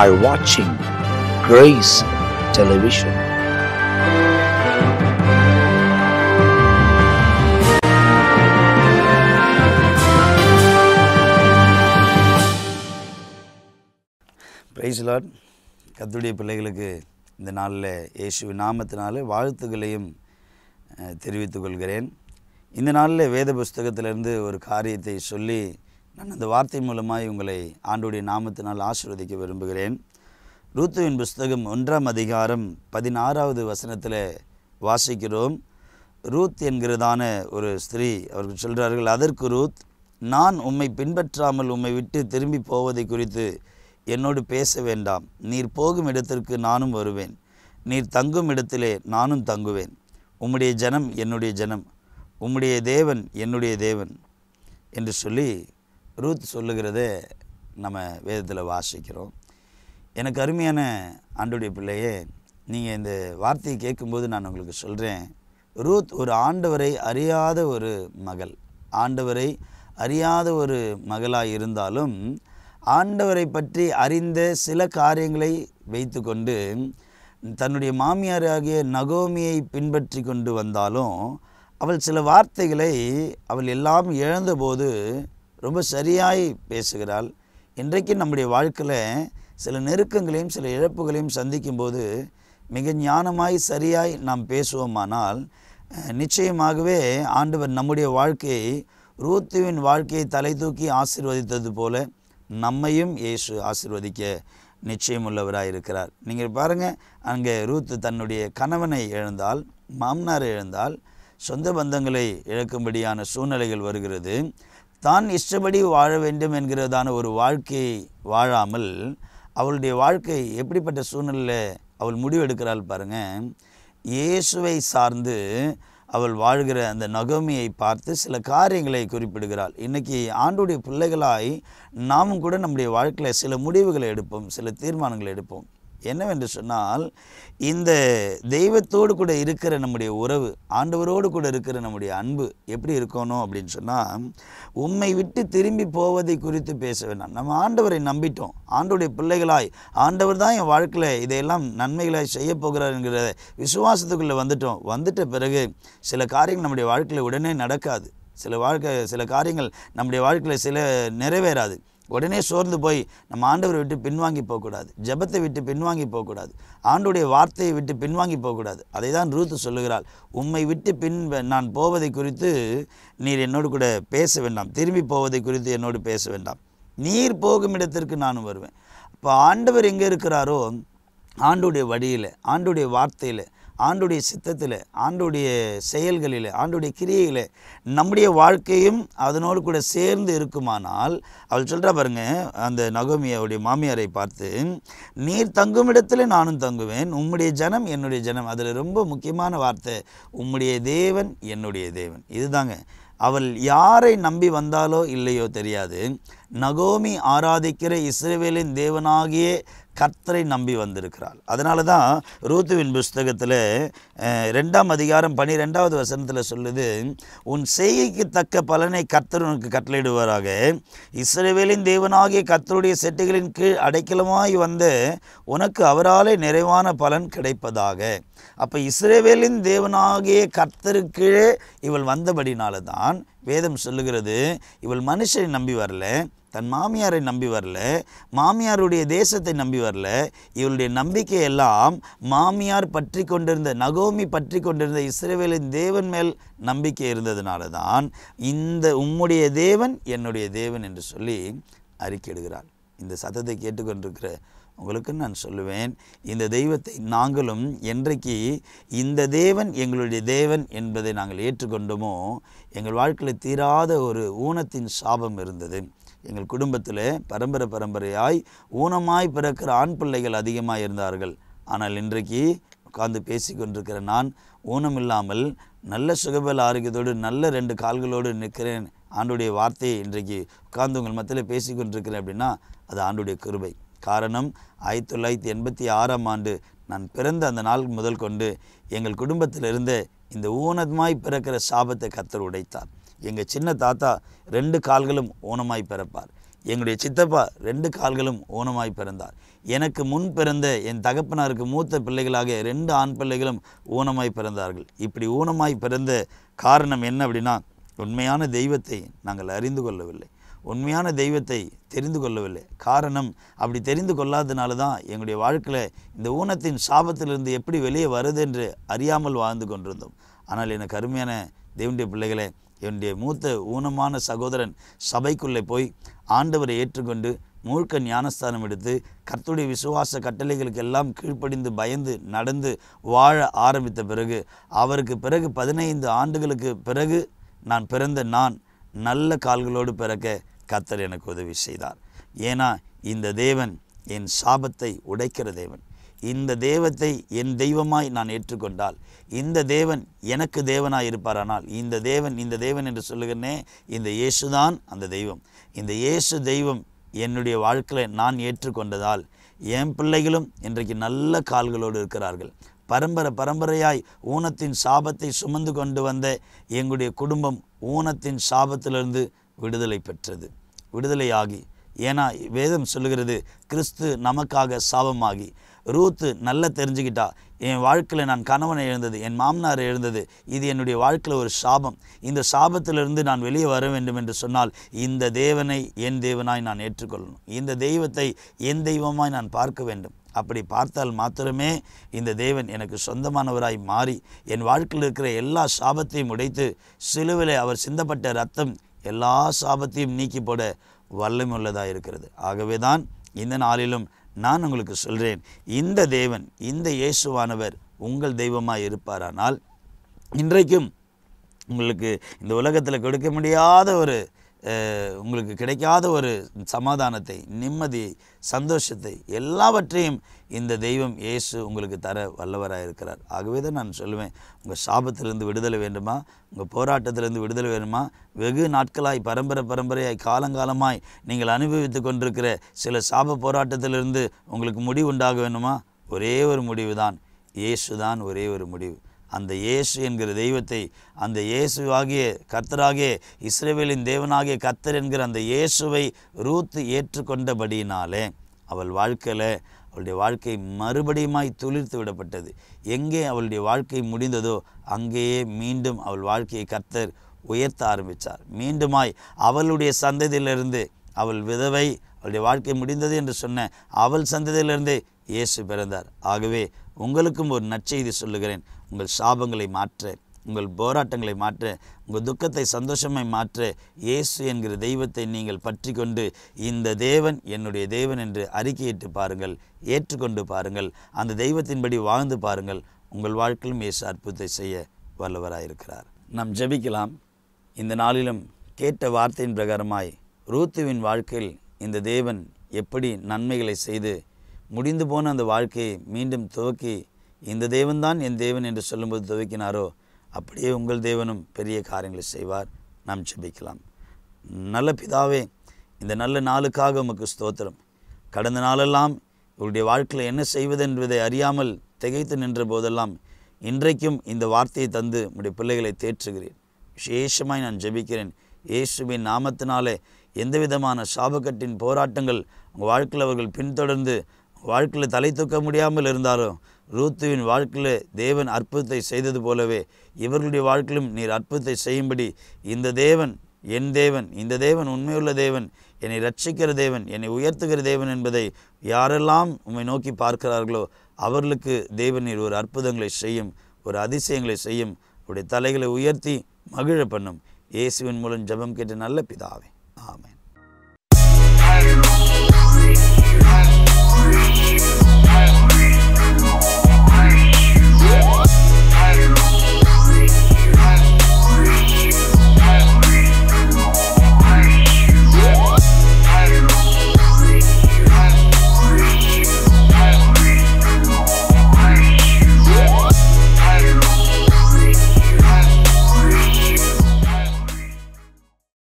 are watching Grace Television. Praise lord கத்துடைய பிள்ளைகளுக்கு இந்த நாளில் இயேசு நாமத்தினால வாழ்த்துக்களையும் தெரிவித்துக்கொள்கிறேன் இந்த நாளில் வேத புஸ்தகத்திலிருந்து ஒரு காரியத்தை சொல்லி நான் அந்த வார்த்தை மூலமாக உங்களை ஆண்டுடைய நாமத்தினால் ஆசீர்வதிக்க விரும்புகிறேன் ரூத்துவின் புஸ்தகம் ஒன்றாம் அதிகாரம் பதினாறாவது வசனத்தில் வாசிக்கிறோம் ரூத் என்கிறதான ஒரு ஸ்திரீ அவர்கள் சொல்கிறார்கள் அதற்கு ரூத் நான் உம்மை பின்பற்றாமல் உம்மை விட்டு திரும்பி போவதை குறித்து என்னோடு பேச வேண்டாம் நீர் போகும் இடத்திற்கு நானும் வருவேன் நீர் தங்கும் இடத்திலே நானும் தங்குவேன் உம்முடைய ஜனம் என்னுடைய ஜனம் உம்முடைய தேவன் என்னுடைய தேவன் என்று சொல்லி ரூத் சொல்லுகிறது நம்ம வேதத்தில் வாசிக்கிறோம் எனக்கு அருமையான ஆண்டுடைய பிள்ளையே நீங்கள் இந்த வார்த்தையை கேட்கும்போது நான் உங்களுக்கு சொல்கிறேன் ரூத் ஒரு ஆண்டவரை அறியாத ஒரு மகள் ஆண்டவரை அறியாத ஒரு மகளாக இருந்தாலும் ஆண்டவரை பற்றி அறிந்த சில காரியங்களை வைத்து கொண்டு தன்னுடைய மாமியாராகிய நகோமியை பின்பற்றி கொண்டு வந்தாலும் அவள் சில வார்த்தைகளை அவள் எல்லாம் இழந்தபோது ரொம்ப சரியாய் பேசுகிறாள் இன்றைக்கு நம்முடைய வாழ்க்கையில் சில நெருக்கங்களையும் சில இழப்புகளையும் சந்திக்கும்போது மிக ஞானமாய் சரியாய் நாம் பேசுவோமானால் நிச்சயமாகவே ஆண்டவர் நம்முடைய வாழ்க்கையை ரூத்துவின் வாழ்க்கையை தலை தூக்கி ஆசிர்வதித்தது போல நம்மையும் இயேசு ஆசிர்வதிக்க நிச்சயமுள்ளவராக இருக்கிறார் நீங்கள் பாருங்கள் அங்கே ரூத்து தன்னுடைய கணவனை இழந்தால் மாமனார் இழந்தால் சொந்த பந்தங்களை இழக்கும்படியான சூழ்நிலைகள் வருகிறது தான் இஷ்டப்படி வாழ வேண்டும் என்கிறதான ஒரு வாழ்க்கை வாழாமல் அவளுடைய வாழ்க்கை எப்படிப்பட்ட சூழ்நிலையில் அவள் முடிவெடுக்கிறாள் பாருங்கள் இயேசுவை சார்ந்து அவள் வாழ்கிற அந்த நகமியை பார்த்து சில காரியங்களை குறிப்பிடுகிறாள் இன்றைக்கி ஆண்டுடைய பிள்ளைகளாய் நாமும் கூட நம்முடைய வாழ்க்கையில் சில முடிவுகளை எடுப்போம் சில தீர்மானங்களை எடுப்போம் என்னவென்று சொன்னால் இந்த தெய்வத்தோடு கூட இருக்கிற நம்முடைய உறவு ஆண்டவரோடு கூட இருக்கிற நம்முடைய அன்பு எப்படி இருக்கணும் அப்படின்னு சொன்னால் உண்மை விட்டு திரும்பி போவதை குறித்து பேச வேண்டாம் நம்ம ஆண்டவரை நம்பிட்டோம் ஆண்டோடைய பிள்ளைகளாய் ஆண்டவர் தான் என் வாழ்க்கையில் இதையெல்லாம் நன்மைகளாய் செய்ய போகிறார் என்கிற விசுவாசத்துக்குள்ளே வந்துட்டோம் வந்துட்ட பிறகு சில காரியங்கள் நம்முடைய வாழ்க்கையில் உடனே நடக்காது சில வாழ்க்கை சில காரியங்கள் நம்முடைய வாழ்க்கையில் சில நிறைவேறாது உடனே சோர்ந்து போய் நம்ம ஆண்டவரை விட்டு பின்வாங்கி போகக்கூடாது ஜபத்தை விட்டு பின்வாங்கி போகக்கூடாது ஆண்டுடைய வார்த்தையை விட்டு பின்வாங்கி போகக்கூடாது அதை தான் ரூத்து சொல்லுகிறாள் உம்மை விட்டு பின் நான் போவதை குறித்து நீர் என்னோடு கூட பேச வேண்டாம் திரும்பி போவதை குறித்து என்னோடு பேச வேண்டாம் நீர் போகும் இடத்திற்கு நானும் வருவேன் இப்போ ஆண்டவர் எங்கே இருக்கிறாரோ ஆண்டுடைய வழியில் ஆண்டுடைய வார்த்தையில் ஆண்டுடைய சித்தத்தில் ஆண்டுடைய செயல்களில் ஆண்டுடைய கிரியையில் நம்முடைய வாழ்க்கையும் அதனோடு கூட சேர்ந்து இருக்குமானால் அவள் சொல்கிறா பாருங்க அந்த நகோமியாவுடைய மாமியாரை பார்த்து நீர் தங்கும் இடத்துல நானும் தங்குவேன் உம்முடைய ஜனம் என்னுடைய ஜனம் அதில் ரொம்ப முக்கியமான வார்த்தை உம்முடைய தேவன் என்னுடைய தேவன் இதுதாங்க அவள் யாரை நம்பி வந்தாலோ இல்லையோ தெரியாது நகோமி ஆராதிக்கிற இஸ்ரேவேலின் தேவனாகியே கர்த்தரை நம்பி வந்திருக்கிறாள் அதனால தான் ரூத்துவின் புஸ்தகத்தில் ரெண்டாம் அதிகாரம் பனிரெண்டாவது வசனத்தில் சொல்லுது உன் செய்கைக்கு தக்க பலனை கர்த்தர் உனக்கு கட்டளையிடுவாராக இஸ்ரேவேலின் தேவனாகிய கர்த்தருடைய செட்டிகளின் கீழ் அடைக்கலமாய் வந்து உனக்கு அவராலே நிறைவான பலன் கிடைப்பதாக அப்போ இஸ்ரேவேலின் தேவனாகிய கர்த்தருக்கீழே இவள் வந்தபடினால தான் வேதம் சொல்லுகிறது இவள் மனுஷனை நம்பி வரல தன் மாமியாரை நம்பி வரல மாமியாருடைய தேசத்தை நம்பி வரல இவருடைய நம்பிக்கையெல்லாம் மாமியார் பற்றி கொண்டிருந்த நகோமி பற்றி கொண்டிருந்த இஸ்ரேவேலின் தேவன் மேல் நம்பிக்கை இருந்ததுனால தான் இந்த உம்முடைய தேவன் என்னுடைய தேவன் என்று சொல்லி அறிக்கையிடுகிறார் இந்த சத்தத்தை கேட்டுக்கொண்டிருக்கிற உங்களுக்கு நான் சொல்லுவேன் இந்த தெய்வத்தை நாங்களும் என்றைக்கு இந்த தேவன் எங்களுடைய தேவன் என்பதை நாங்கள் ஏற்றுக்கொண்டோமோ எங்கள் வாழ்க்கையில் தீராத ஒரு ஊனத்தின் சாபம் இருந்தது எங்கள் குடும்பத்தில் பரம்பரை பரம்பரையாய் ஊனமாய் பிறக்கிற ஆண் பிள்ளைகள் அதிகமாக இருந்தார்கள் ஆனால் இன்றைக்கு உட்காந்து பேசி கொண்டிருக்கிற நான் இல்லாமல் நல்ல சுகபல ஆரோக்கியத்தோடு நல்ல ரெண்டு கால்களோடு நிற்கிறேன் ஆண்டுடைய வார்த்தையை இன்றைக்கு உட்கார்ந்து உங்கள் மத்தியில் பேசி கொண்டிருக்கிறேன் அப்படின்னா அது ஆண்டுடைய கிருபை காரணம் ஆயிரத்தி தொள்ளாயிரத்தி எண்பத்தி ஆறாம் ஆண்டு நான் பிறந்த அந்த நாள் முதல் கொண்டு எங்கள் குடும்பத்தில் இந்த ஊனமாய் பிறக்கிற சாபத்தை கத்தர் உடைத்தார் எங்கள் சின்ன தாத்தா ரெண்டு கால்களும் ஓனமாய் பிறப்பார் எங்களுடைய சித்தப்பா ரெண்டு கால்களும் ஓனமாய் பிறந்தார் எனக்கு முன் பிறந்த என் தகப்பனாருக்கு மூத்த பிள்ளைகளாக ரெண்டு ஆண் பிள்ளைகளும் ஊனமாய் பிறந்தார்கள் இப்படி ஊனமாய் பிறந்த காரணம் என்ன அப்படின்னா உண்மையான தெய்வத்தை நாங்கள் அறிந்து கொள்ளவில்லை உண்மையான தெய்வத்தை தெரிந்து கொள்ளவில்லை காரணம் அப்படி தெரிந்து கொள்ளாதனால தான் எங்களுடைய வாழ்க்கையில் இந்த ஊனத்தின் சாபத்திலிருந்து எப்படி வெளியே வருது என்று அறியாமல் வாழ்ந்து கொண்டிருந்தோம் ஆனால் எனக்கு அருமையான தேவனுடைய பிள்ளைகளை என்னுடைய மூத்த ஊனமான சகோதரன் சபைக்குள்ளே போய் ஆண்டவரை ஏற்றுக்கொண்டு மூழ்க்க ஞானஸ்தானம் எடுத்து கர்த்துடைய விசுவாச கட்டளைகளுக்கு எல்லாம் கீழ்ப்படிந்து பயந்து நடந்து வாழ ஆரம்பித்த பிறகு அவருக்கு பிறகு பதினைந்து ஆண்டுகளுக்கு பிறகு நான் பிறந்த நான் நல்ல கால்களோடு பிறக்க கத்தர் எனக்கு உதவி செய்தார் ஏன்னா இந்த தேவன் என் சாபத்தை உடைக்கிற தேவன் இந்த தெய்வத்தை என் தெய்வமாய் நான் ஏற்றுக்கொண்டால் இந்த தேவன் எனக்கு தேவனாய் இருப்பாரானால் இந்த தேவன் இந்த தேவன் என்று சொல்லுகிறனே இந்த இயேசுதான் அந்த தெய்வம் இந்த இயேசு தெய்வம் என்னுடைய வாழ்க்கையில் நான் ஏற்றுக்கொண்டதால் என் பிள்ளைகளும் இன்றைக்கு நல்ல கால்களோடு இருக்கிறார்கள் பரம்பரை பரம்பரையாய் ஊனத்தின் சாபத்தை சுமந்து கொண்டு வந்த எங்களுடைய குடும்பம் ஊனத்தின் சாபத்திலிருந்து விடுதலை பெற்றது விடுதலையாகி ஏன்னா வேதம் சொல்லுகிறது கிறிஸ்து நமக்காக சாபமாகி ரூத்து நல்லா தெரிஞ்சுக்கிட்டா என் வாழ்க்கையில் நான் கணவனை எழுந்தது என் மாமனார் எழுந்தது இது என்னுடைய வாழ்க்கையில் ஒரு சாபம் இந்த சாபத்திலிருந்து நான் வெளியே வர வேண்டும் என்று சொன்னால் இந்த தேவனை என் தேவனாய் நான் ஏற்றுக்கொள்ளணும் இந்த தெய்வத்தை என் தெய்வமாய் நான் பார்க்க வேண்டும் அப்படி பார்த்தால் மாத்திரமே இந்த தேவன் எனக்கு சொந்தமானவராய் மாறி என் வாழ்க்கையில் இருக்கிற எல்லா சாபத்தையும் உடைத்து சிலுவிலே அவர் சிந்தப்பட்ட ரத்தம் எல்லா சாபத்தையும் நீக்கி போட வல்லமையுள்ளதாக இருக்கிறது ஆகவே தான் இந்த நாளிலும் நான் உங்களுக்கு சொல்கிறேன் இந்த தேவன் இந்த இயேசுவானவர் உங்கள் தெய்வமாக இருப்பாரானால் இன்றைக்கும் உங்களுக்கு இந்த உலகத்தில் கொடுக்க முடியாத ஒரு உங்களுக்கு கிடைக்காத ஒரு சமாதானத்தை நிம்மதி சந்தோஷத்தை எல்லாவற்றையும் இந்த தெய்வம் இயேசு உங்களுக்கு தர வல்லவராக இருக்கிறார் ஆகவே தான் நான் சொல்லுவேன் உங்கள் சாபத்திலிருந்து விடுதலை வேண்டுமா உங்கள் போராட்டத்திலிருந்து விடுதலை வேண்டுமா வெகு நாட்களாய் பரம்பரை பரம்பரையாய் காலங்காலமாய் நீங்கள் அனுபவித்து கொண்டிருக்கிற சில சாப போராட்டத்திலிருந்து உங்களுக்கு முடிவு உண்டாக வேண்டுமா ஒரே ஒரு முடிவு தான் இயேசு தான் ஒரே ஒரு முடிவு அந்த இயேசு என்கிற தெய்வத்தை அந்த இயேசுவாகிய கர்த்தராகிய இஸ்ரேவேலின் தேவனாகிய கர்த்தர் என்கிற அந்த இயேசுவை ரூத்து ஏற்றுக்கொண்டபடியினாலே அவள் வாழ்க்கையில் அவளுடைய வாழ்க்கை மறுபடியுமாய் துளிர்த்து விடப்பட்டது எங்கே அவளுடைய வாழ்க்கை முடிந்ததோ அங்கேயே மீண்டும் அவள் வாழ்க்கையை கர்த்தர் உயர்த்த ஆரம்பித்தார் மீண்டுமாய் அவளுடைய சந்ததியிலிருந்து அவள் விதவை அவளுடைய வாழ்க்கை முடிந்தது என்று சொன்ன அவள் சந்ததியிலிருந்தே இயேசு பிறந்தார் ஆகவே உங்களுக்கும் ஒரு நற்செய்தி சொல்லுகிறேன் உங்கள் சாபங்களை மாற்ற உங்கள் போராட்டங்களை மாற்ற உங்கள் துக்கத்தை சந்தோஷமாய் மாற்ற இயேசு என்கிற தெய்வத்தை நீங்கள் பற்றி கொண்டு இந்த தேவன் என்னுடைய தேவன் என்று அறிக்கையிட்டு பாருங்கள் ஏற்றுக்கொண்டு பாருங்கள் அந்த தெய்வத்தின்படி வாழ்ந்து பாருங்கள் உங்கள் வாழ்க்கையிலும் இயேசு அற்புதத்தை செய்ய வல்லவராயிருக்கிறார் நாம் ஜபிக்கலாம் இந்த நாளிலும் கேட்ட வார்த்தையின் பிரகாரமாய் ரூத்துவின் வாழ்க்கையில் இந்த தேவன் எப்படி நன்மைகளை செய்து முடிந்து போன அந்த வாழ்க்கையை மீண்டும் துவக்கி இந்த தேவன்தான் என் தேவன் என்று சொல்லும்போது துவக்கினாரோ அப்படியே உங்கள் தேவனும் பெரிய காரியங்களை செய்வார் நாம் செபிக்கலாம் நல்ல பிதாவே இந்த நல்ல நாளுக்காக உமக்கு ஸ்தோத்திரம் கடந்த நாளெல்லாம் இவருடைய வாழ்க்கையில் என்ன செய்வது என்பதை அறியாமல் திகைத்து நின்ற போதெல்லாம் இன்றைக்கும் இந்த வார்த்தையை தந்து உடைய பிள்ளைகளை தேற்றுகிறேன் விசேஷமாய் நான் ஜெபிக்கிறேன் இயேசுவின் நாமத்தினாலே எந்த விதமான சாபக்கட்டின் போராட்டங்கள் உங்கள் வாழ்க்கையில் அவர்கள் பின்தொடர்ந்து வாழ்க்கையில் தலை தூக்க முடியாமல் இருந்தாலும் ரூத்துவின் வாழ்க்கையில் தேவன் அற்புதத்தை செய்தது போலவே இவர்களுடைய வாழ்க்கையிலும் நீர் அற்புதத்தை செய்யும்படி இந்த தேவன் என் தேவன் இந்த தேவன் உண்மையுள்ள தேவன் என்னை ரட்சிக்கிற தேவன் என்னை உயர்த்துகிற தேவன் என்பதை யாரெல்லாம் உண்மை நோக்கி பார்க்கிறார்களோ அவர்களுக்கு தேவன் நீர் ஒரு அற்புதங்களை செய்யும் ஒரு அதிசயங்களை செய்யும் உடைய தலைகளை உயர்த்தி மகிழ பண்ணும் இயேசுவின் மூலம் ஜபம் கேட்ட நல்ல பிதாவே ஆமை